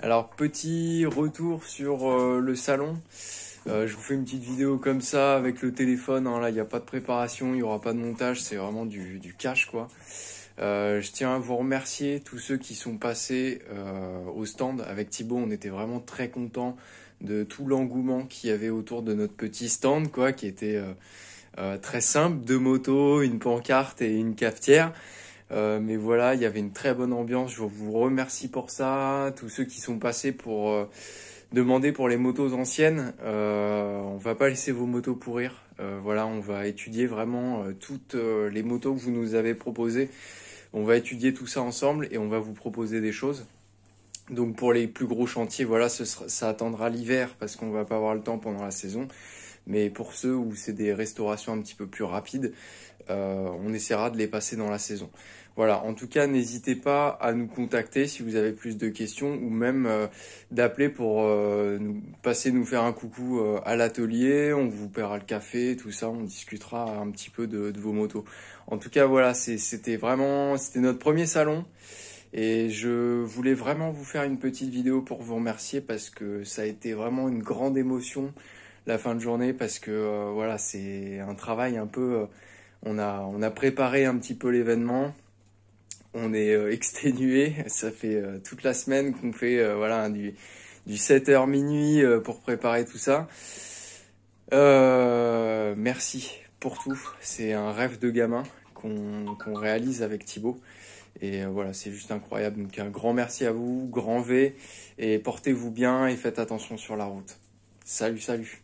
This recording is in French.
Alors petit retour sur euh, le salon. Euh, je vous fais une petite vidéo comme ça avec le téléphone. Hein. Là, il n'y a pas de préparation, il n'y aura pas de montage, c'est vraiment du, du, cash quoi. Euh, je tiens à vous remercier tous ceux qui sont passés au stand avec Thibaut. On était vraiment très contents de tout l'engouement qu'il y avait autour de notre petit stand quoi, qui était très simple, deux motos, une pancarte et une cafetière. Euh, mais voilà, il y avait une très bonne ambiance. Je vous remercie pour ça. Tous ceux qui sont passés pour euh, demander pour les motos anciennes, euh, on va pas laisser vos motos pourrir. voilà, on va étudier vraiment toutes les motos que vous nous avez proposées. On va étudier tout ça ensemble et on va vous proposer des choses. Donc pour les plus gros chantiers, voilà, ça attendra l'hiver parce qu'on va pas avoir le temps pendant la saison. Mais pour ceux où c'est des restaurations un petit peu plus rapides, euh, on essaiera de les passer dans la saison. Voilà, en tout cas, n'hésitez pas à nous contacter si vous avez plus de questions ou même euh, d'appeler pour euh, nous, passer nous faire un coucou à l'atelier. On vous paiera le café, tout ça, on discutera un petit peu de, de vos motos. En tout cas, voilà, c'était vraiment, c'était notre premier salon. Et je voulais vraiment vous faire une petite vidéo pour vous remercier parce que ça a été vraiment une grande émotion la fin de journée parce que euh, voilà, c'est un travail un peu. Euh, on, a, on a préparé un petit peu l'événement. On est euh, exténué. Ça fait toute la semaine qu'on fait voilà, du, du 7h minuit pour préparer tout ça. merci pour tout. C'est un rêve de gamin qu'on réalise avec Thibaut. Et voilà, c'est juste incroyable. Donc un grand merci à vous, grand V, et portez-vous bien et faites attention sur la route. Salut, salut